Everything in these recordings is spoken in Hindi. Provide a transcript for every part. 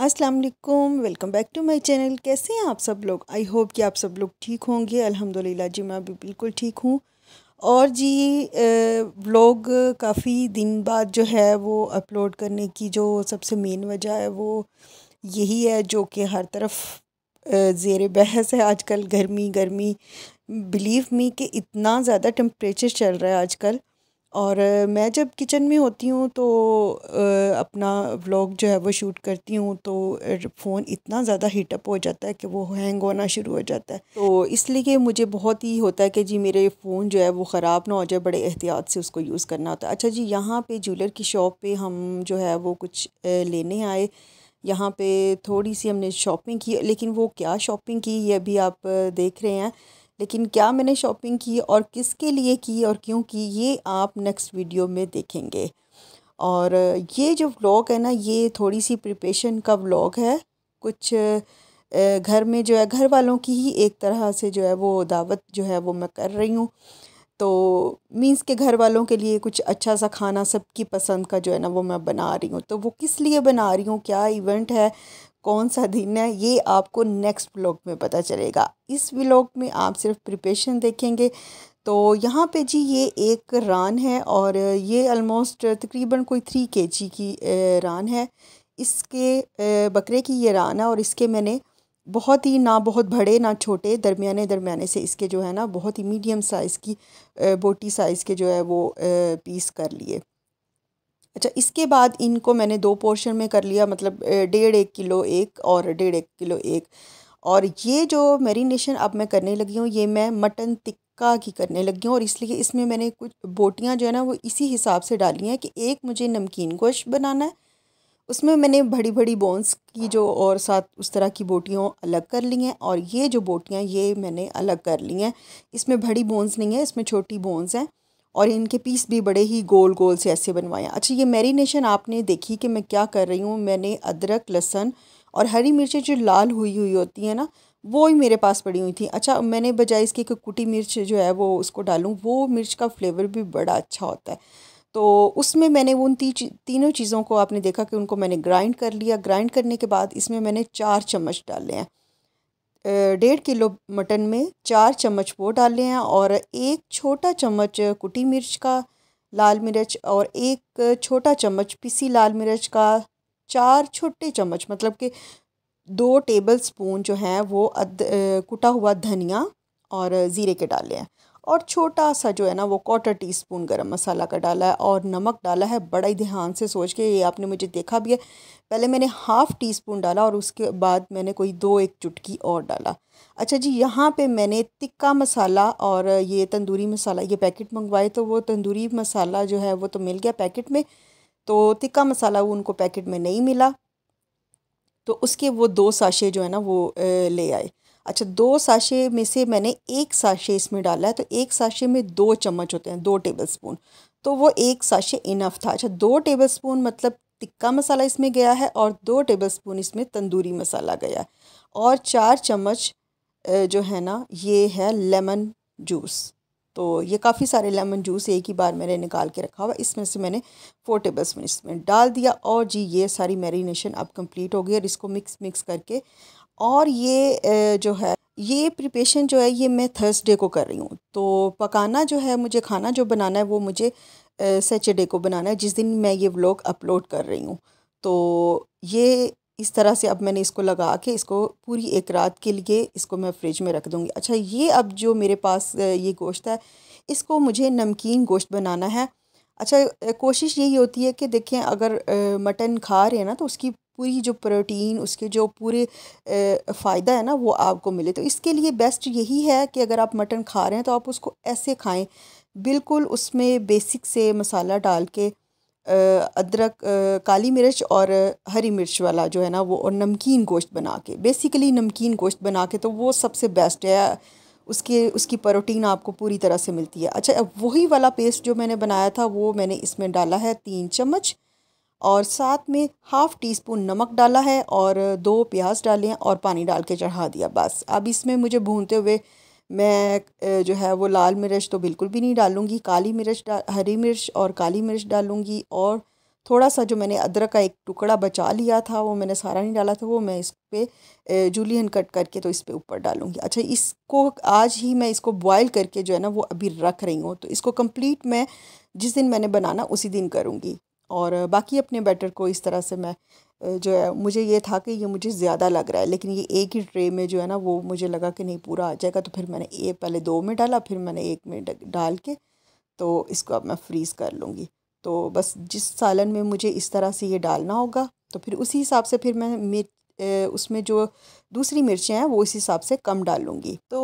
अस्सलाम वालेकुम welcome back to my channel कैसे हैं आप सब लोग आई होप कि आप सब लोग ठीक होंगे अल्हम्दुलिल्लाह जी मैं अभी बिल्कुल ठीक हूँ और जी व्लॉग काफ़ी दिन बाद जो है वो अपलोड करने की जो सबसे मेन वजह है वो यही है जो कि हर तरफ ज़ेर बहस है आजकल गर्मी गर्मी बिलीव मी कि इतना ज़्यादा टेम्परेचर चल रहा है आजकल और मैं जब किचन में होती हूँ तो अपना व्लॉग जो है वो शूट करती हूँ तो फ़ोन इतना ज़्यादा हीटअप हो जाता है कि वो हैंग होना शुरू हो जाता है तो इसलिए मुझे बहुत ही होता है कि जी मेरे फ़ोन जो है वो ख़राब ना हो जाए बड़े एहतियात से उसको यूज़ करना होता है अच्छा जी यहाँ पे ज्वेलर की शॉप पे हम जो है वो कुछ लेने आए यहाँ पर थोड़ी सी हमने शॉपिंग की लेकिन वो क्या शॉपिंग की ये अभी आप देख रहे हैं लेकिन क्या मैंने शॉपिंग की और किसके लिए की और क्यों की ये आप नेक्स्ट वीडियो में देखेंगे और ये जो व्लॉग है ना ये थोड़ी सी प्रिपेशन का व्लॉग है कुछ घर में जो है घर वालों की ही एक तरह से जो है वो दावत जो है वो मैं कर रही हूँ तो मींस के घर वालों के लिए कुछ अच्छा सा खाना सबकी पसंद का जो है ना वो मैं बना रही हूँ तो वो किस लिए बना रही हूँ क्या इवेंट है कौन सा दिन है ये आपको नेक्स्ट ब्लॉग में पता चलेगा इस ब्लॉग में आप सिर्फ प्रिपरेशन देखेंगे तो यहाँ पे जी ये एक रान है और ये ऑलमोस्ट तकरीबन कोई थ्री के जी की रान है इसके बकरे की ये रान है और इसके मैंने बहुत ही ना बहुत बड़े ना छोटे दरमियाने दरमियाने से इसके जो है ना बहुत ही मीडियम साइज़ की बोटी साइज़ के जो है वो पीस कर लिए अच्छा इसके बाद इनको मैंने दो पोर्शन में कर लिया मतलब डेढ़ एक किलो एक और डेढ़ एक किलो एक और ये जो मैरिनेशन अब मैं करने लगी हूँ ये मैं मटन टिक्का की करने लगी हूँ और इसलिए इसमें मैंने कुछ बोटियाँ जो है ना वो इसी हिसाब से डाली हैं कि एक मुझे नमकीन गोश्त बनाना है उसमें मैंने बड़ी बड़ी बोन्स की जो और साथ उस तरह की बोटियों अलग कर ली हैं और ये जो बोटियाँ ये मैंने अलग कर ली हैं इसमें बड़ी बोन्स नहीं है इसमें छोटी बोन्स हैं और इनके पीस भी बड़े ही गोल गोल से ऐसे बनवाए अच्छा ये मैरिनेशन आपने देखी कि मैं क्या कर रही हूँ मैंने अदरक लहसन और हरी मिर्चें जो लाल हुई हुई होती हैं ना वो ही मेरे पास पड़ी हुई थी अच्छा मैंने बजाय इसकी कि कुटी मिर्च जो है वो उसको डालूँ वो मिर्च का फ्लेवर भी बड़ा अच्छा होता है तो उसमें मैंने उन ती, तीनों चीज़ों को आपने देखा कि उनको मैंने ग्राइंड कर लिया ग्राइंड करने के बाद इसमें मैंने चार चम्मच डाले हैं डेढ़ किलो मटन में चार चम्मच वो डाले हैं और एक छोटा चम्मच कुटी मिर्च का लाल मिर्च और एक छोटा चम्मच पिसी लाल मिर्च का चार छोटे चम्मच मतलब कि दो टेबल स्पून जो हैं वो अद कुटा हुआ धनिया और ज़ीरे के डाले हैं और छोटा सा जो है ना वो क्वार्टर टी स्पून गर्म मसाला का डाला है और नमक डाला है बड़ा ही ध्यान से सोच के ये आपने मुझे देखा भी है पहले मैंने हाफ़ टी स्पून डाला और उसके बाद मैंने कोई दो एक चुटकी और डाला अच्छा जी यहाँ पे मैंने तिक्का मसाला और ये तंदूरी मसाला ये पैकेट मंगवाए तो वो तंदूरी मसाला जो है वो तो मिल गया पैकेट में तो तिक्का मसाला उनको पैकेट में नहीं मिला तो उसके वो दो साशे जो है ना वो ले आए अच्छा दो साशे में से मैंने एक साशे इसमें डाला है तो एक साशे में दो चम्मच होते हैं दो टेबल स्पून तो वो एक साशे इनफ था अच्छा दो टेबल स्पून मतलब टिक्का मसाला इसमें गया है और दो टेबल स्पून इसमें तंदूरी मसाला गया और चार चम्मच जो है ना ये है लेमन जूस तो ये काफ़ी सारे लेमन जूस एक ही बार मैंने निकाल के रखा हुआ इसमें से मैंने फोर टेबल स्पून इसमें डाल दिया और जी ये सारी मैरिनेशन अब कंप्लीट हो गई और इसको मिक्स मिक्स करके और ये जो है ये प्रिपेशन जो है ये मैं थर्सडे को कर रही हूँ तो पकाना जो है मुझे खाना जो बनाना है वो मुझे सैटरडे को बनाना है जिस दिन मैं ये व्लॉग अपलोड कर रही हूँ तो ये इस तरह से अब मैंने इसको लगा के इसको पूरी एक रात के लिए इसको मैं फ्रिज में रख दूँगी अच्छा ये अब जो मेरे पास ये गोश्त है इसको मुझे नमकीन गोश्त बनाना है अच्छा कोशिश यही होती है कि देखें अगर मटन खा रहे हैं ना तो उसकी पूरी जो प्रोटीन उसके जो पूरे फ़ायदा है ना वो आपको मिले तो इसके लिए बेस्ट यही है कि अगर आप मटन खा रहे हैं तो आप उसको ऐसे खाएं बिल्कुल उसमें बेसिक से मसाला डाल के अदरक काली मिर्च और हरी मिर्च वाला जो है ना वो और नमकीन गोश्त बना के बेसिकली नमकीन गोश्त बना के तो वो सबसे बेस्ट है उसके उसकी प्रोटीन आपको पूरी तरह से मिलती है अच्छा वही वाला पेस्ट जो मैंने बनाया था वो मैंने इसमें डाला है तीन चम्मच और साथ में हाफ़ टी स्पून नमक डाला है और दो प्याज डाले हैं और पानी डाल के चढ़ा दिया बस अब इसमें मुझे भूनते हुए मैं जो है वो लाल मिर्च तो बिल्कुल भी नहीं डालूँगी काली मिर्च डाल हरी मिर्च और काली मिर्च डालूँगी और थोड़ा सा जो मैंने अदरक का एक टुकड़ा बचा लिया था वो मैंने सारा नहीं डाला था वो मैं इस पर जूलियन कट करके तो इस पर ऊपर डालूँगी अच्छा इसको आज ही मैं इसको बॉयल करके जो है ना वो अभी रख रही हूँ तो इसको कंप्लीट मैं जिस दिन मैंने बनाना उसी दिन करूँगी और बाकी अपने बैटर को इस तरह से मैं जो है मुझे ये था कि ये मुझे ज़्यादा लग रहा है लेकिन ये एक ही ट्रे में जो है ना वो मुझे लगा कि नहीं पूरा आ जाएगा तो फिर मैंने ये पहले दो में डाला फिर मैंने एक में डाल के तो इसको अब मैं फ्रीज़ कर लूँगी तो बस जिस सालन में मुझे इस तरह से ये डालना होगा तो फिर उसी हिसाब से फिर मैं मिर्च उसमें जो दूसरी मिर्चें हैं वो इस हिसाब से कम डालूँगी तो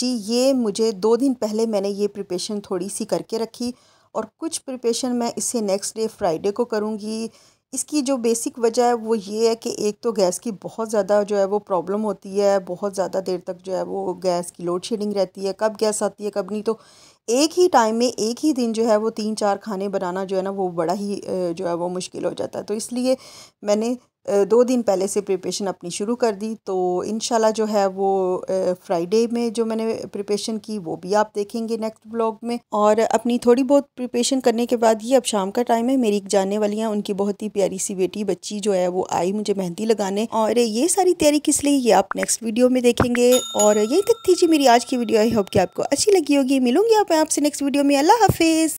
जी ये मुझे दो दिन पहले मैंने ये प्रिपेशन थोड़ी सी करके रखी और कुछ प्रिपेशन मैं इसे नेक्स्ट डे फ्राइडे को करूँगी इसकी जो बेसिक वजह है वो ये है कि एक तो गैस की बहुत ज़्यादा जो है वो प्रॉब्लम होती है बहुत ज़्यादा देर तक जो है वो गैस की लोड शेडिंग रहती है कब गैस आती है कब नहीं तो एक ही टाइम में एक ही दिन जो है वो तीन चार खाने बनाना जो है ना वो बड़ा ही जो है वो मुश्किल हो जाता है तो इसलिए मैंने दो दिन पहले से प्रिपरेशन अपनी शुरू कर दी तो इन जो है वो फ्राइडे में जो मैंने प्रिपरेशन की वो भी आप देखेंगे नेक्स्ट ब्लॉग में और अपनी थोड़ी बहुत प्रिपरेशन करने के बाद ये अब शाम का टाइम है मेरी एक जानने वाली हैं उनकी बहुत ही प्यारी सी बेटी बच्ची जो है वो आई मुझे मेहंदी लगाने और ये सारी तैयारी किस लिए ये आप नेक्स्ट वीडियो में देखेंगे और यही तक थी जी मेरी आज की वीडियो आई होप कि आपको अच्छी लगी होगी मिलूंगी आप आपसे नेक्स्ट वीडियो में अल्लाह हाफिज़